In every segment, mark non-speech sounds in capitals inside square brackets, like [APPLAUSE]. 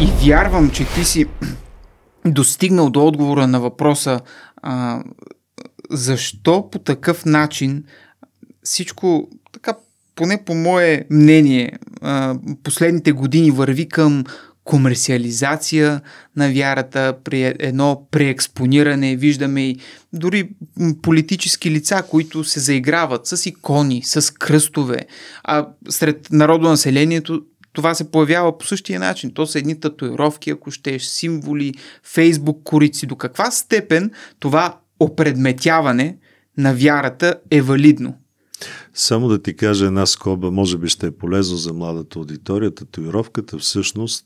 И вярвам, че ти си достигнал до отговора на въпроса а, защо по такъв начин всичко така поне по мое мнение, последните години върви към комерциализация на вярата, при едно преекспониране. Виждаме и дори политически лица, които се заиграват с икони, с кръстове. А сред народонаселението това се появява по същия начин. То са едни татуировки, ако щеш, символи, фейсбук корици. До каква степен това опредметяване на вярата е валидно? Само да ти кажа една скоба, може би ще е полезно за младата аудитория. Татуировката всъщност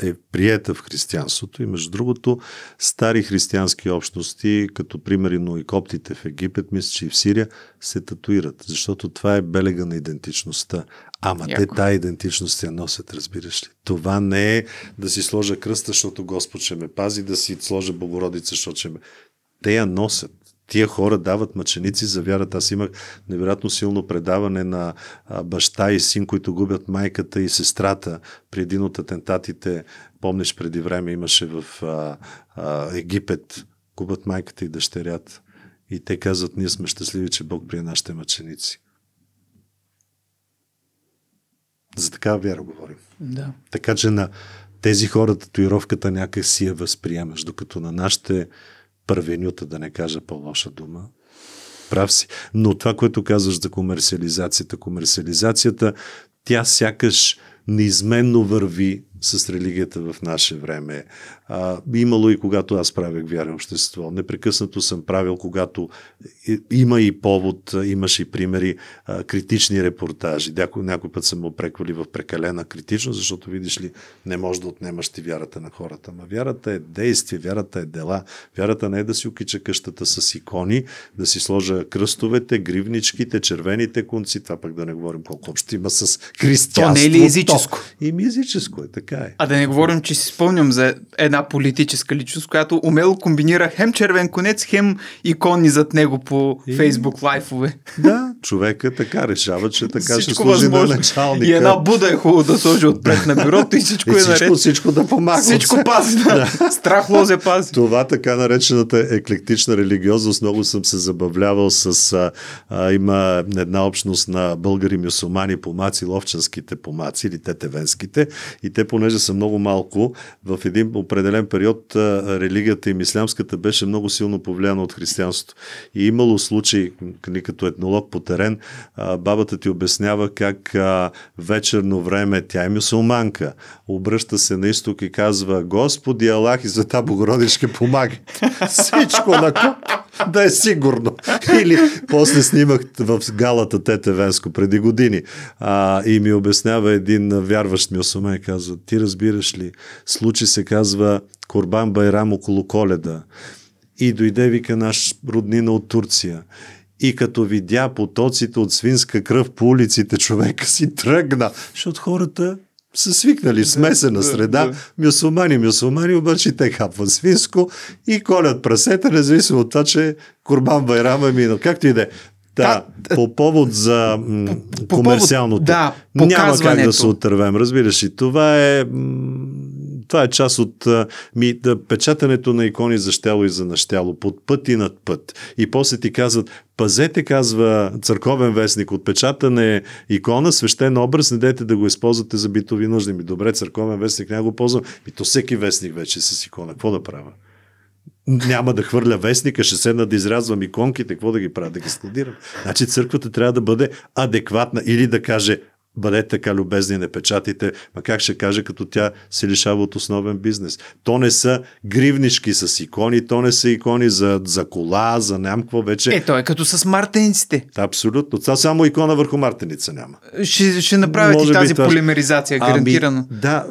е приета в християнството и между другото стари християнски общности, като примерно и коптите в Египет, мисля, че и в Сирия, се татуират, защото това е белега на идентичността. Ама Яко. те тая идентичност я носят, разбираш ли? Това не е да си сложа кръста, защото Господ ще ме пази, да си сложа Богородица, защото ще ме... Те я носят тия хора дават мъченици за вярата. Аз имах невероятно силно предаване на баща и син, които губят майката и сестрата при един от атентатите. Помниш, преди време имаше в а, а, Египет. Губят майката и дъщерята. И те казват, ние сме щастливи, че Бог прие нашите мъченици. За такава вяра говорим. Да. Така че на тези хора татуировката някак си я възприемаш, докато на нашите първенюта, да не кажа по-лоша дума. Прав си. Но това, което казваш за комерциализацията, комерциализацията, тя сякаш неизменно върви с религията в наше време. А, имало и когато аз правях вярно общество. Непрекъснато съм правил, когато има и повод, имаш и примери, а, критични репортажи. Някой, някой път съм опреквали в прекалена критичност, защото видиш ли, не може да отнемаш ти вярата на хората. Ма вярата е действие, вярата е дела. Вярата не е да си окича къщата с икони, да си сложа кръстовете, гривничките, червените конци, това пък да не говорим колко общо има с Христос, То не е ли езическо? И езическо е така така е. А да не говорим, че си спомням за една политическа личност, която умело комбинира хем червен конец, хем икони зад него по и... Facebook лайфове. Да, човека така решава, че така всичко ще служи възможно. на началника. И една буда е хубаво да сложи отпред на бюрото и всичко и е всичко, наред. Всичко да помага. Всичко пази. Да. да. Страхло се пази. Това така наречената еклектична религиозност. Много съм се забавлявал с... А, а, има една общност на българи мюсулмани помаци, ловчанските помаци или тетевенските. И те, понеже са много малко, в един определен период а, религията им ислямската беше много силно повлияна от християнството. И имало случаи, като етнолог по терен, а, бабата ти обяснява как а, вечерно време, тя е мюсулманка, обръща се на изток и казва Господи Аллах и за та Богородичка помага Всичко на куп да е сигурно. Или после снимах в галата Тете Венско преди години а, и ми обяснява един вярващ мюсулман и казва, ти разбираш ли, случай се казва Корбан Байрам около коледа. И дойде, вика, наш роднина от Турция и като видя потоците от свинска кръв по улиците, човека си тръгна, защото хората са свикнали смесена среда, мюсулмани, мюсулмани, обаче те хапват свинско и колят прасета, независимо от това, че Курбан Байрама е минал. Както и да е. Да, по повод за по, по комерциалното. Да, Няма как да се отървем, разбираш. И това е м- това е част от ми, да, печатането на икони за щело и за нащело, под път и над път. И после ти казват, пазете, казва църковен вестник, отпечатане икона, свещен образ, не дайте да го използвате за битови нужди. Ми, добре, църковен вестник, няма го ползвам. И то всеки вестник вече е с икона. Какво да правя? няма да хвърля вестника, ще седна да изрязвам иконките, какво да ги правя, да ги складирам. Значи църквата трябва да бъде адекватна или да каже бъдете така любезни, не печатайте, ма как ще кажа, като тя се лишава от основен бизнес. То не са гривнички с икони, то не са икони за, за кола, за нямкво вече. Е, то е като с мартениците. Абсолютно. Това само икона върху мартеница няма. Ще, ще направят Може тази това... полимеризация, ами, гарантирано. Ами, да,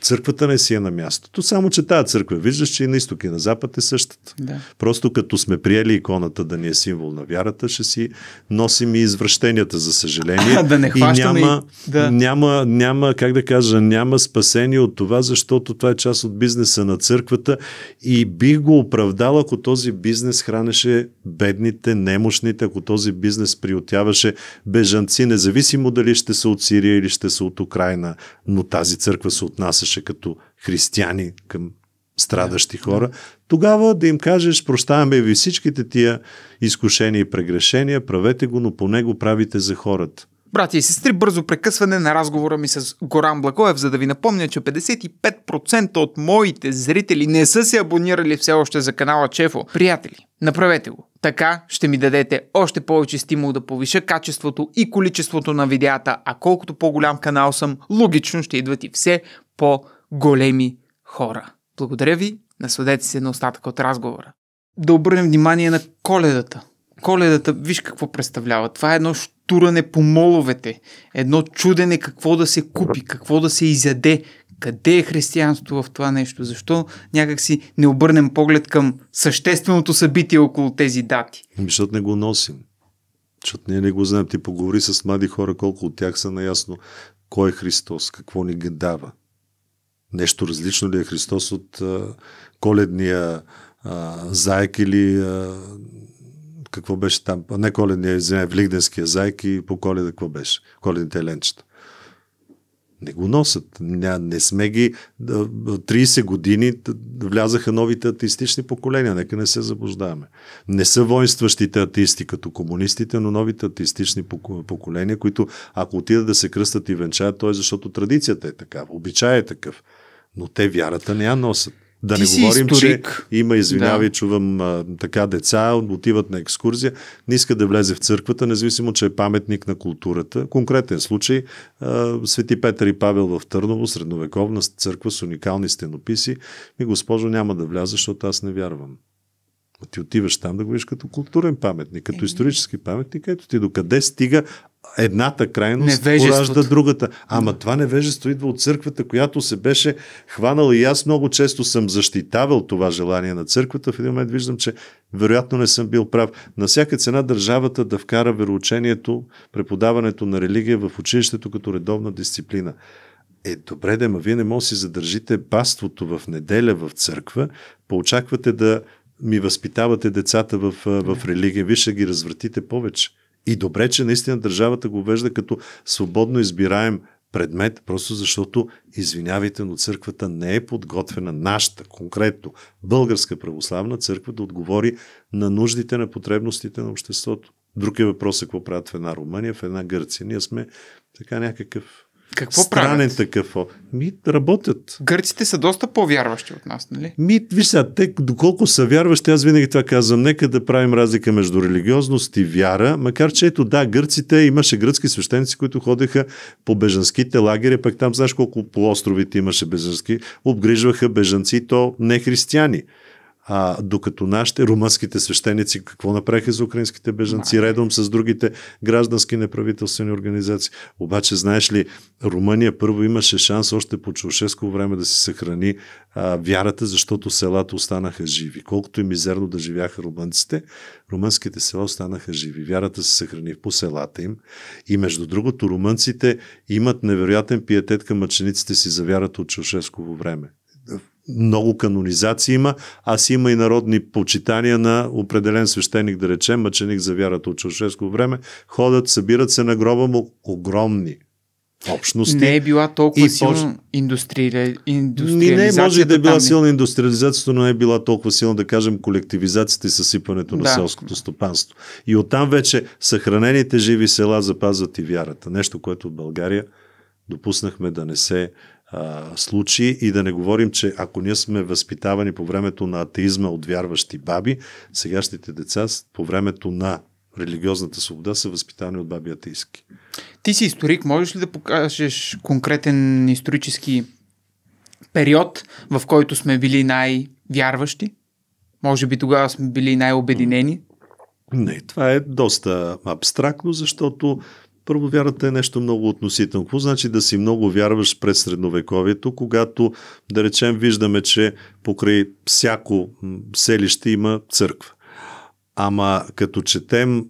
църквата не си е на мястото. Само, че тази църква, виждаш, че и на изток и на запад е същата. Да. Просто като сме приели иконата да ни е символ на вярата, ще си носим и извръщенията, за съжаление. А, [LAUGHS] да не хващаме и няма да. няма, няма, как да кажа, няма спасение от това, защото това е част от бизнеса на църквата и бих го оправдал, ако този бизнес хранеше бедните, немощните, ако този бизнес приотяваше бежанци, независимо дали ще са от Сирия или ще са от Украина, но тази църква се отнасяше като християни към страдащи хора, тогава да им кажеш, прощаваме ви всичките тия изкушения и прегрешения, правете го, но поне го правите за хората. Брати и сестри, бързо прекъсване на разговора ми с Горан Блакоев, за да ви напомня, че 55% от моите зрители не са се абонирали все още за канала Чефо. Приятели, направете го. Така ще ми дадете още повече стимул да повиша качеството и количеството на видеята, а колкото по-голям канал съм, логично ще идват и все по-големи хора. Благодаря ви, насладете се на остатък от разговора. Да обърнем внимание на коледата. Коледата, виж какво представлява. Това е едно туране по моловете, едно чудене какво да се купи, какво да се изяде, къде е християнството в това нещо, защо някакси не обърнем поглед към същественото събитие около тези дати. Ами, защото не го носим. Защото ние не го знаем. Ти поговори с млади хора, колко от тях са наясно кой е Христос, какво ни ги дава. Нещо различно ли е Христос от а, коледния а, заек или а, какво беше там? Не коледния, извиня, Лигденския зайк и по коледа какво беше? Коледните ленчета. Не го носят. Не, не сме ги. 30 години влязаха новите атеистични поколения. Нека не се заблуждаваме. Не са воинстващите атеисти като комунистите, но новите атеистични поколения, които ако отидат да се кръстат и венчаят, то е защото традицията е такава, обичай е такъв. Но те вярата не я носят. Да Ти не говорим, историк. че има, извинявай, да. чувам а, така деца, отиват на екскурзия, не иска да влезе в църквата, независимо, че е паметник на културата. Конкретен случай, а, Свети Петър и Павел в Търново, средновековна църква с уникални стенописи, и госпожо няма да вляза, защото аз не вярвам. Ти отиваш там да го видиш като културен паметник, като е. исторически паметник, ето ти докъде стига едната крайност поражда другата. Ама да. това невежество идва от църквата, която се беше хванала и аз много често съм защитавал това желание на църквата. В един момент виждам, че вероятно не съм бил прав. На всяка цена държавата да вкара вероучението, преподаването на религия в училището като редовна дисциплина. Е, добре, да, ма вие не може да си задържите паството в неделя в църква, поочаквате да ми възпитавате децата в, в религия, вие ще ги развратите повече. И добре, че наистина държавата го вежда като свободно избираем предмет, просто защото, извинявайте, но църквата не е подготвена, нашата, конкретно, българска православна църква да отговори на нуждите, на потребностите на обществото. Друг е въпрос какво правят в една Румъния, в една Гърция. Ние сме така някакъв какво Странен правят? такъв. Ми, работят. Гърците са доста по-вярващи от нас, нали? Ми, виж сега, те доколко са вярващи, аз винаги това казвам, нека да правим разлика между религиозност и вяра, макар че ето да, гърците, имаше гръцки свещеници, които ходеха по бежанските лагери, пък там знаеш колко полуостровите имаше бежански, обгрижваха бежанци, то не християни. А, докато нашите румънските свещеници какво направиха за украинските бежанци, редом с другите граждански неправителствени организации. Обаче, знаеш ли, Румъния първо имаше шанс още по Чаушеско време да си съхрани а, вярата, защото селата останаха живи. Колкото и мизерно да живяха румънците, румънските села останаха живи. Вярата се съхрани по селата им. И между другото, румънците имат невероятен пиетет към мъчениците си за вярата от Чаушесково време много канонизации има, Аз има и народни почитания на определен свещеник, да речем, мъченик за вярата от чушевско време, ходят, събират се на гроба му огромни общности. Не е била толкова и силна поч... Е индустриализация. Не, може да е била силна индустриализацията, но не е била толкова силна, да кажем, колективизацията и съсипането да. на селското стопанство. И оттам вече съхранените живи села запазват и вярата. Нещо, което в България допуснахме да не се а, случаи и да не говорим, че ако ние сме възпитавани по времето на атеизма от вярващи баби, сегашните деца по времето на религиозната свобода са възпитани от баби атеистки. Ти си историк, можеш ли да покажеш конкретен исторически период, в който сме били най-вярващи? Може би тогава сме били най-обединени? Не, това е доста абстрактно, защото първо, вярата е нещо много относително. Какво значи да си много вярваш през средновековието, когато, да речем, виждаме, че покрай всяко селище има църква? Ама като четем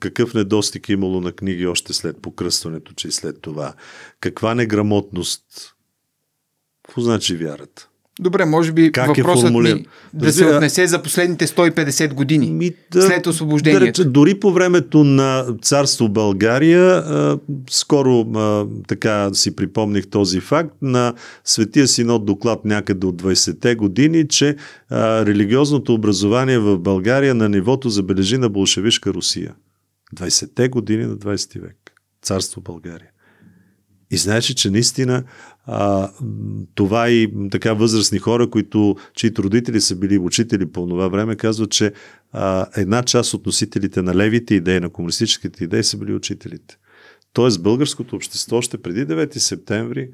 какъв недостиг е имало на книги още след покръстването, че и след това, каква неграмотност, какво значи вярата? Добре, може би как е въпросът е ми да се отнесе за последните 150 години ми, да, след освобождението. Да рече, дори по времето на царство България, а, скоро а, така си припомних този факт, на Светия Синод доклад някъде от 20-те години, че а, религиозното образование в България на нивото забележи на болшевишка Русия. 20-те години на 20 век. Царство България. И знаеше, че наистина а, това и така възрастни хора, които, чието родители са били учители по това време, казват, че а, една част от носителите на левите идеи, на комунистическите идеи са били учителите. Тоест българското общество още преди 9 септември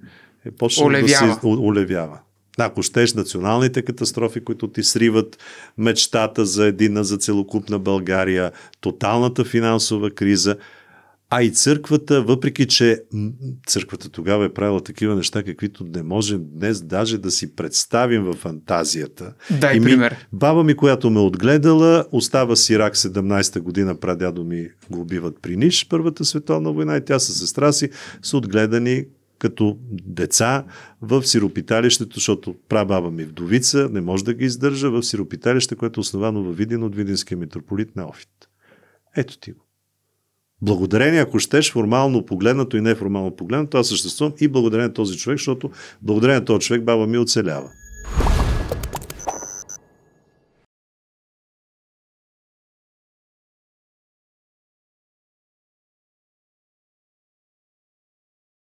е почнало да се олевява. Ако щеш националните катастрофи, които ти сриват мечтата за едина за целокупна България, тоталната финансова криза – а и църквата, въпреки че църквата тогава е правила такива неща, каквито не можем днес даже да си представим в фантазията. Да, и ми, пример. Баба ми, която ме отгледала, остава си рак 17-та година, прадядо ми го убиват при Ниш, Първата световна война и тя с сестра си са отгледани като деца в сиропиталището, защото прабаба ми е вдовица не може да ги издържа в сиропиталище, което е основано във Видин от Видинския митрополит на Офит. Ето ти го благодарение, ако щеш, формално погледнато и неформално погледнато, аз съществувам и благодарение на този човек, защото благодарение на този човек баба ми оцелява.